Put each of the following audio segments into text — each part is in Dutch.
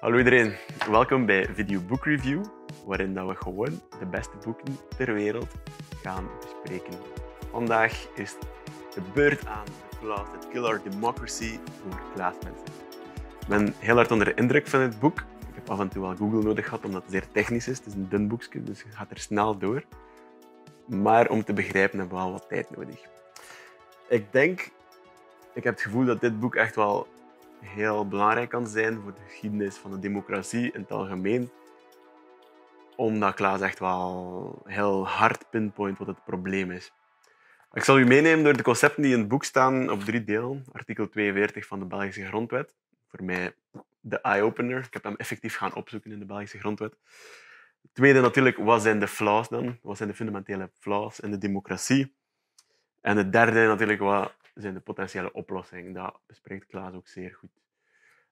Hallo iedereen, welkom bij Video Book Review, waarin dat we gewoon de beste boeken ter wereld gaan bespreken. Vandaag is de beurt aan The Flaw Killer Democracy door Klaas Mensen. Ik ben heel hard onder de indruk van dit boek. Ik heb af en toe wel Google nodig gehad, omdat het zeer technisch is. Het is een dun boekje, dus je gaat er snel door. Maar om te begrijpen hebben we al wat tijd nodig. Ik denk, ik heb het gevoel dat dit boek echt wel heel belangrijk kan zijn voor de geschiedenis van de democratie in het algemeen. Omdat Klaas echt wel heel hard pinpoint wat het probleem is. Ik zal u meenemen door de concepten die in het boek staan op drie delen. Artikel 42 van de Belgische Grondwet. Voor mij de eye-opener. Ik heb hem effectief gaan opzoeken in de Belgische Grondwet. Het tweede natuurlijk, wat zijn de flaws dan? Wat zijn de fundamentele flaws in de democratie? En het derde natuurlijk, wat zijn de potentiële oplossingen. Dat bespreekt Klaas ook zeer goed.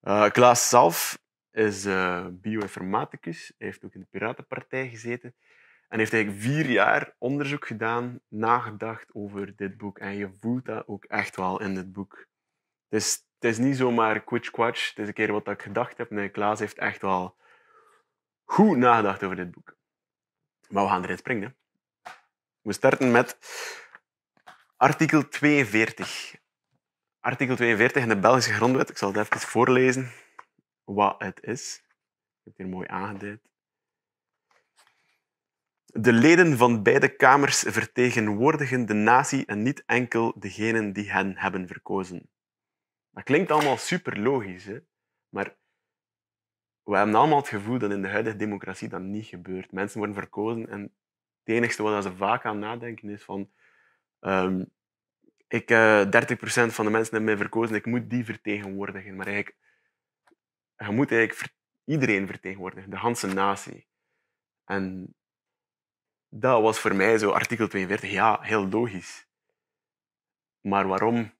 Uh, Klaas zelf is uh, bioinformaticus. heeft ook in de Piratenpartij gezeten. En heeft eigenlijk vier jaar onderzoek gedaan, nagedacht over dit boek. En je voelt dat ook echt wel in dit boek. Het is, het is niet zomaar kwitsch-kwatsch. Het is een keer wat ik gedacht heb. Nee, Klaas heeft echt wel goed nagedacht over dit boek. Maar we gaan erin springen. We starten met Artikel 42. Artikel 42 in de Belgische grondwet. Ik zal het even voorlezen wat het is. Ik heb het hier mooi aangeduid. De leden van beide kamers vertegenwoordigen de natie en niet enkel degenen die hen hebben verkozen. Dat klinkt allemaal super logisch, hè? maar we hebben allemaal het gevoel dat in de huidige democratie dat niet gebeurt. Mensen worden verkozen en het enige wat ze vaak aan nadenken is van Ehm, ik, uh, eh, 30% van de mensen hebben mij verkozen, ik moet die vertegenwoordigen. Maar eigenlijk, je moet eigenlijk iedereen vertegenwoordigen, de hele natie. En dat was voor mij zo, artikel 42, ja, heel logisch. Maar waarom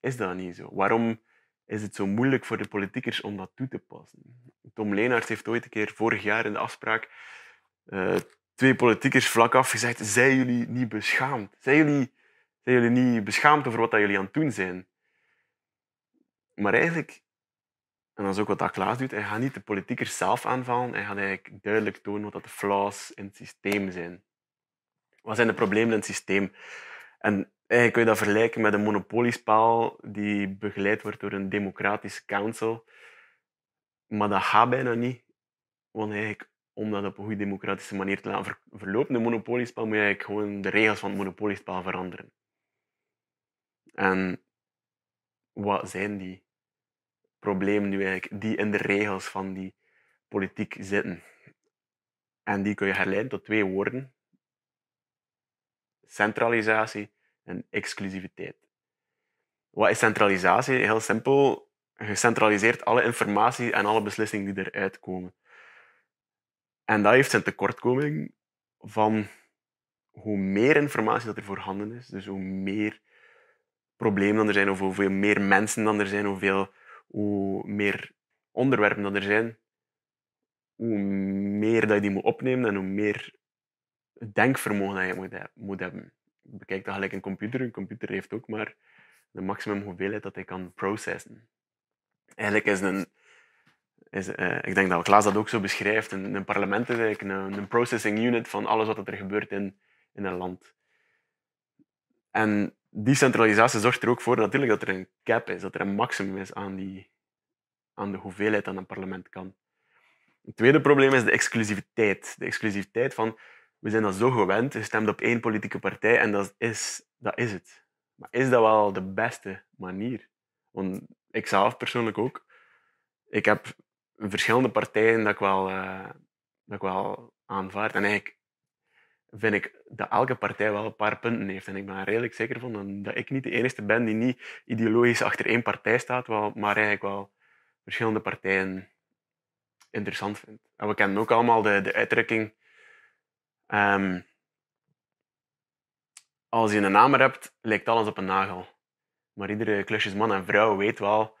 is dat niet zo? Waarom is het zo moeilijk voor de politiekers om dat toe te passen? Tom Leenaerts heeft ooit een keer vorig jaar in de afspraak eh, twee politiekers vlak af gezegd: zijn jullie niet beschaamd? Zijn jullie dat jullie niet beschaamd over wat jullie aan het doen zijn? Maar eigenlijk, en dat is ook wat dat Klaas doet, hij gaat niet de politiekers zelf aanvallen, hij gaat eigenlijk duidelijk tonen wat dat de flaws in het systeem zijn. Wat zijn de problemen in het systeem? En eigenlijk kun je dat vergelijken met een monopoliespaal die begeleid wordt door een democratisch council. Maar dat gaat bijna niet, want eigenlijk om dat op een goede democratische manier te laten verlopen, de monopoliespaal, moet je eigenlijk gewoon de regels van het monopoliespaal veranderen. En wat zijn die problemen nu eigenlijk die in de regels van die politiek zitten? En die kun je herleiden tot twee woorden: centralisatie en exclusiviteit. Wat is centralisatie? Heel simpel, gecentraliseerd alle informatie en alle beslissingen die eruit komen. En dat heeft zijn tekortkoming van hoe meer informatie dat er voorhanden is, dus hoe meer problemen dan er zijn, of hoeveel meer mensen dan er zijn, hoeveel, hoe meer onderwerpen dan er zijn, hoe meer dat je die moet opnemen en hoe meer denkvermogen dat je moet, moet hebben. Bekijk dat gelijk een computer. Een computer heeft ook maar de maximum hoeveelheid dat hij kan processen. Eigenlijk is een... Is, eh, ik denk dat Klaas dat ook zo beschrijft. Een, een parlement is eigenlijk een, een, processing unit van alles wat er gebeurt in, in een land. En Decentralisatie zorgt er ook voor natuurlijk dat er een cap is, dat er een maximum is aan, die, aan de hoeveelheid aan een parlement kan. Het tweede probleem is de exclusiviteit. De exclusiviteit van, we zijn dat zo gewend, je stemt op één politieke partij en dat is, dat is het. Maar is dat wel de beste manier? Want ik zelf persoonlijk ook. Ik heb verschillende partijen dat ik wel, uh, dat ik wel aanvaard. En eigenlijk vind ik dat elke partij wel een paar punten heeft. En ik ben er redelijk zeker van dat ik niet de enige ben die niet ideologisch achter één partij staat, maar eigenlijk wel verschillende partijen interessant vindt. En we kennen ook allemaal de, de uitdrukking. Ehm, als je een namer hebt, lijkt alles op een nagel. Maar iedere klusjesman en vrouw weet wel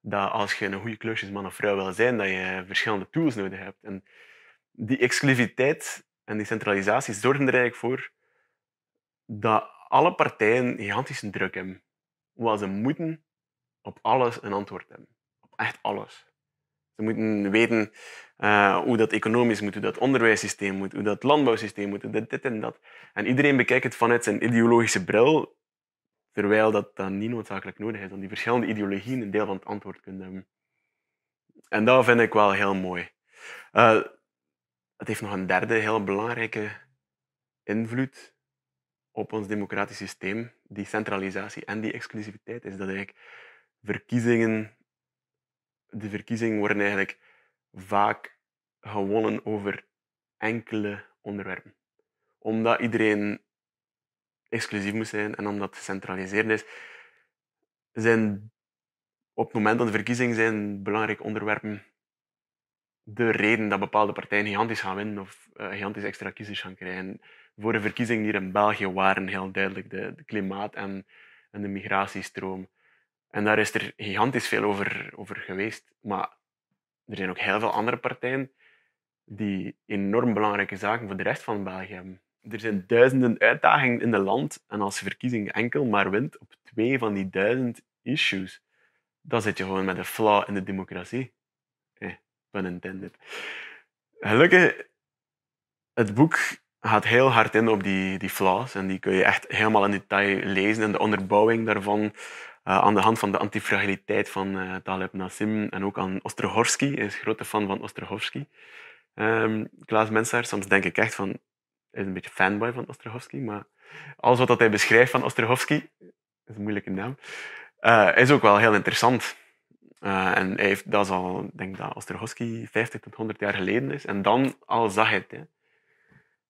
dat als je een goede klusjesman of vrouw wil zijn, dat je verschillende tools nodig hebt. En die exclusiviteit en die centralisatie zorgt er eigenlijk voor dat alle partijen gigantische druk hebben. Hoewel ze moeten op alles een antwoord hebben. Op echt alles. Ze moeten weten eh, hoe dat economisch moet, hoe dat onderwijssysteem moet, hoe dat landbouwsysteem moet, dit, dit en dat. En iedereen bekijkt het vanuit zijn ideologische bril, terwijl dat dan niet noodzakelijk nodig is, want die verschillende ideologieën een deel van het antwoord kunnen hebben. En dat vind ik wel heel mooi. Eh, het heeft nog een derde heel belangrijke invloed op ons democratisch systeem, die centralisatie en die exclusiviteit, is dat eigenlijk verkiezingen, de verkiezingen worden eigenlijk vaak gewonnen over enkele onderwerpen. Omdat iedereen exclusief moet zijn en omdat het gecentraliseerd is, zijn op het moment dat de verkiezingen zijn belangrijke onderwerpen de reden dat bepaalde partijen gigantisch gaan winnen of eh, gigantisch extra kiezers gaan krijgen. Voor de verkiezingen hier in België waren heel duidelijk de, klimaat- en, en, de migratiestroom. En daar is er gigantisch veel over, over geweest. Maar er zijn ook heel veel andere partijen die enorm belangrijke zaken voor de rest van België hebben. Er zijn duizenden uitdagingen in het land en als verkiezing enkel maar wint op twee van die duizend issues, dan zit je gewoon met een flaw in de democratie. Pun intended. Gelukkig, het boek gaat heel hard in op die, die flaws. En die kun je echt helemaal in detail lezen. En de onderbouwing daarvan uh, aan de hand van de antifragiliteit van uh, Taleb Nassim. En ook aan Ostrogorski. Hij is grote fan van Ostrogorski. Um, Klaas Mensaar, soms denk ik echt van... Hij is een beetje fanboy van Ostrogorski. Maar alles wat dat hij beschrijft van Ostrogorski... is een moeilijke naam. Eh, is ook wel heel interessant. Eh, en heeft, dat is al, denk dat Ostrogoski 50 tot 100 jaar geleden is. En dan al zag hij het. Hè.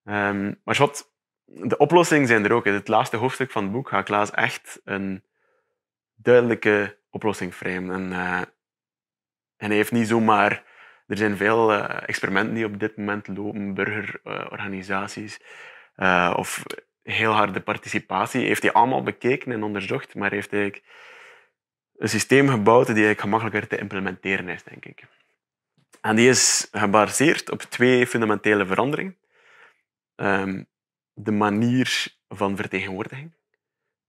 Ehm, maar wat, de oplossingen zijn er ook. In het laatste hoofdstuk van het boek gaat Klaas echt een duidelijke oplossing framen. En, eh, en hij heeft niet zomaar... Er zijn veel eh, experimenten die op dit moment lopen, burgerorganisaties of heel harde participatie. Heeft hij allemaal bekeken en onderzocht, maar heeft hij een systeem gebouwd die eigenlijk gemakkelijker te implementeren is, denk ik. En die is gebaseerd op twee fundamentele veranderingen. Ehm, de manier van vertegenwoordiging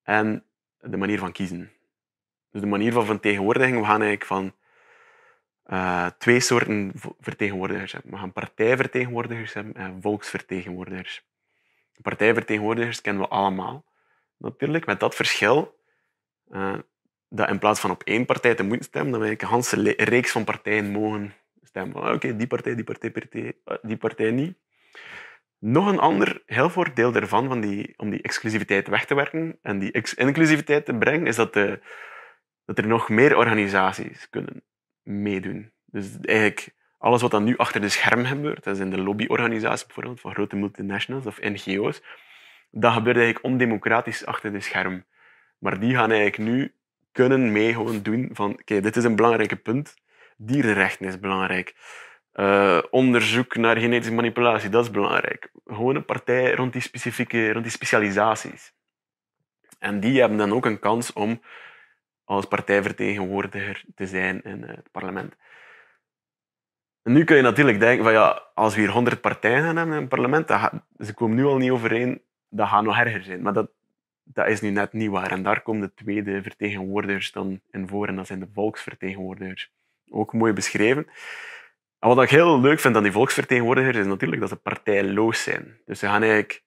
en de manier van kiezen. Dus de manier van vertegenwoordiging, we gaan eigenlijk van eh, twee soorten vertegenwoordigers hebben. We gaan partijvertegenwoordigers hebben en volksvertegenwoordigers. Partijvertegenwoordigers kennen we allemaal, natuurlijk, met dat verschil eh, dat in plaats van op één partij te moeten stemmen, dat wij een hele reeks van partijen mogen stemmen. Ah, oké, die partij, die partij, partij, ah, die partij niet. Nog een ander heel voordeel daarvan, van die, om die exclusiviteit weg te werken en die inclusiviteit te brengen, is dat, de, eh, dat er nog meer organisaties kunnen meedoen. Dus eigenlijk alles wat dan nu achter de scherm gebeurt, dat is in de lobbyorganisaties bijvoorbeeld, van grote multinationals of NGO's, dat gebeurt eigenlijk ondemocratisch achter de scherm. Maar die gaan eigenlijk nu kunnen mee gewoon doen van oké, dit is een belangrijke punt. Dierenrechten is belangrijk. Uh, onderzoek naar genetische manipulatie, dat is belangrijk. Gewoon een partij rond die specifieke, rond die specialisaties. En die hebben dan ook een kans om als partijvertegenwoordiger te zijn in het parlement. En nu kun je natuurlijk denken van ja, als we hier 100 partijen gaan hebben in het parlement, dat, ze komen nu al niet overeen, dat gaat nog erger zijn. Maar dat, dat is nu net niet waar. En daar komen de tweede vertegenwoordigers dan in voor, en dat zijn de volksvertegenwoordigers. Ook mooi beschreven. wat ik heel leuk vind aan die volksvertegenwoordigers is natuurlijk dat ze partijloos zijn. Dus ze gaan eigenlijk...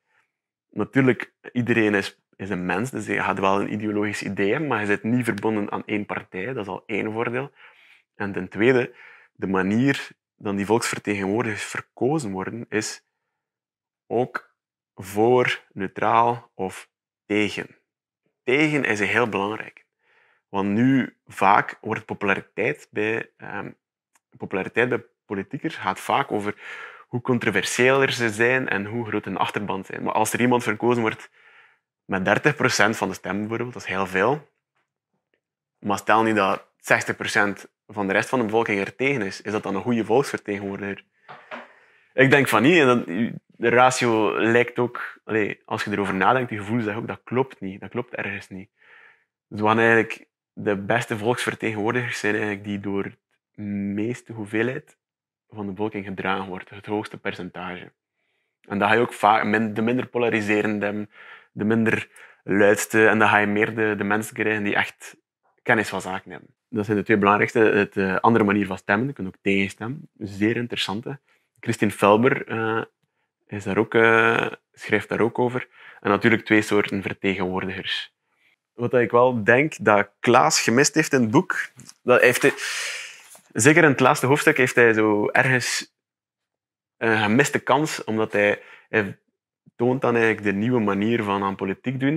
Natuurlijk, iedereen is, is een mens, dus je gaat wel een ideologisch idee maar je zit niet verbonden aan één partij. Dat is al één voordeel. En ten tweede, de manier dat die volksvertegenwoordigers verkozen worden, is ook voor, neutraal of tegen. Tegen is heel belangrijk. Want nu vaak wordt populariteit bij, ehm, populariteit bij politiekers gaat vaak over hoe controversieel ze zijn en hoe groot hun achterban zijn. Maar als er iemand verkozen wordt met 30% van de stem bijvoorbeeld, dat is heel veel. Maar stel niet dat 60% van de rest van de bevolking er tegen is, is dat dan een goede volksvertegenwoordiger? Ik denk van niet. En dan, de ratio lijkt ook... als je erover nadenkt, je gevoel zegt ook dat klopt niet. Dat klopt ergens niet. Dus we eigenlijk... De beste volksvertegenwoordigers zijn eigenlijk die door de meeste hoeveelheid van de bevolking gedragen wordt. Dus het hoogste percentage. En dan ga je ook vaak... De minder polariserende, de minder luidste... En dan ga je meer de, de mensen krijgen die echt kennis van zaken hebben. Dat zijn de twee belangrijkste. De eh, andere manier van stemmen, je kunt ook tegenstemmen. Zeer interessante. Christine Felber eh, is daar ook, eh, schrijft daar ook over. En natuurlijk twee soorten vertegenwoordigers. Wat ik wel denk dat Klaas gemist heeft in het boek, dat heeft hij, zeker in het laatste hoofdstuk heeft hij zo ergens een gemiste kans, omdat hij, toont dan eigenlijk de nieuwe manier van aan politiek doen.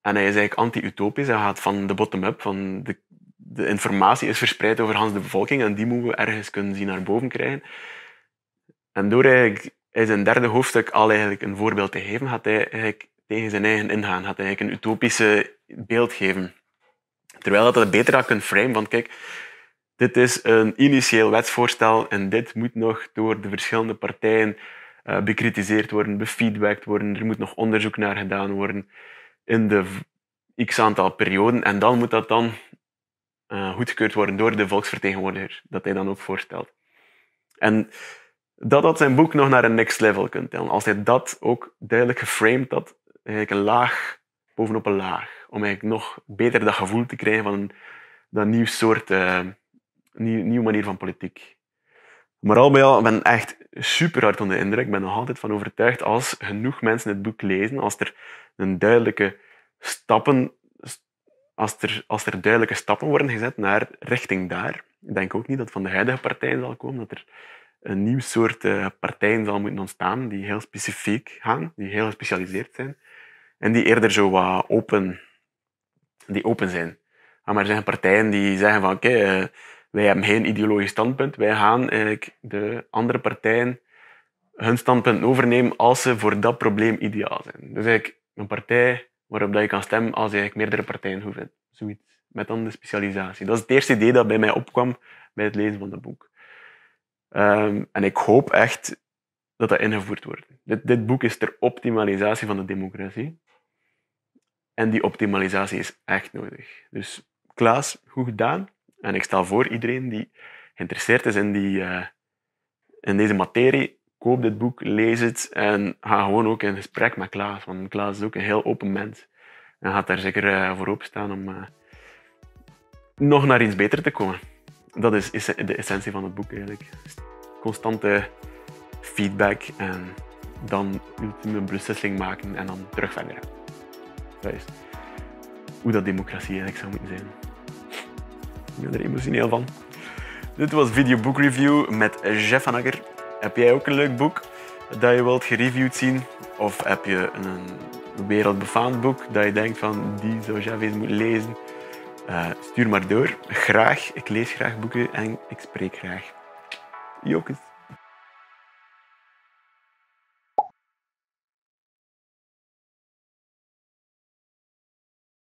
En hij is eigenlijk anti-utopisch. Hij gaat van de bottom-up, van de, de informatie is verspreid over de bevolking en die moeten we ergens kunnen zien naar boven krijgen. En door eigenlijk in zijn derde hoofdstuk al eigenlijk een voorbeeld te geven, gaat hij eigenlijk tegen zijn eigen ingaan, gaat hij eigenlijk een utopische beeld geven. Terwijl dat het beter had kunnen frame van kijk, dit is een initieel wetsvoorstel en dit moet nog door de verschillende partijen eh, bekritiseerd worden, befeedbackt worden, er moet nog onderzoek naar gedaan worden in de x aantal perioden en dan moet dat dan eh, goedgekeurd worden door de volksvertegenwoordiger, dat hij dan ook voorstelt. En dat dat zijn boek nog naar een next level kunt tellen. Als hij dat ook duidelijk geframed had, eigenlijk een laag bovenop een laag. Om eigenlijk nog beter dat gevoel te krijgen van dat nieuw soort, eh, nieuw, nieuwe manier van politiek. Maar al bij al, ben echt super hard onder de indruk. Ik ben er nog altijd van overtuigd als genoeg mensen het boek lezen, als er een duidelijke stappen, als er, als er duidelijke stappen worden gezet naar richting daar. Ik denk ook niet dat van de huidige partijen zal komen, dat er een nieuw soort eh, partijen zal moeten ontstaan die heel specifiek gaan, die heel gespecialiseerd zijn en die eerder zo wat open, die open zijn. Maar er zijn partijen die zeggen van oké, eh, wij hebben geen ideologisch standpunt, wij gaan eigenlijk de andere partijen hun standpunt overnemen als ze voor dat probleem ideaal zijn. Dus eigenlijk een partij waarop je kan stemmen als je eigenlijk meerdere partijen hoeft. Zoiets. Met dan de specialisatie. Dat is het eerste idee dat bij mij opkwam bij het lezen van dat boek. Ehm, en ik hoop echt dat dat ingevoerd wordt. Dit, dit boek is ter optimalisatie van de democratie. En die optimalisatie is echt nodig. Dus Klaas, goed gedaan. En ik stel voor iedereen die geïnteresseerd is in, die, eh, in deze materie, koop dit boek, lees het en ga gewoon ook in gesprek met Klaas. Want Klaas is ook een heel open mens. En gaat daar zeker uh, voor staan om eh, nog naar iets beter te komen dat is, is de essentie van het boek eigenlijk. Constante feedback en dan ultieme beslissing maken en dan terug verder. Dat is hoe dat democratie eigenlijk zou moeten zijn. Ik ben er emotioneel van. Dit was Video Book Review met Jeff van Akker. Heb jij ook een leuk boek dat je wilt gereviewd zien? Of heb je een wereldbefaamd boek dat je denkt van die zou je eens moeten lezen? Eh, stuur maar door. Graag. Ik lees graag boeken en ik spreek graag. Jokes.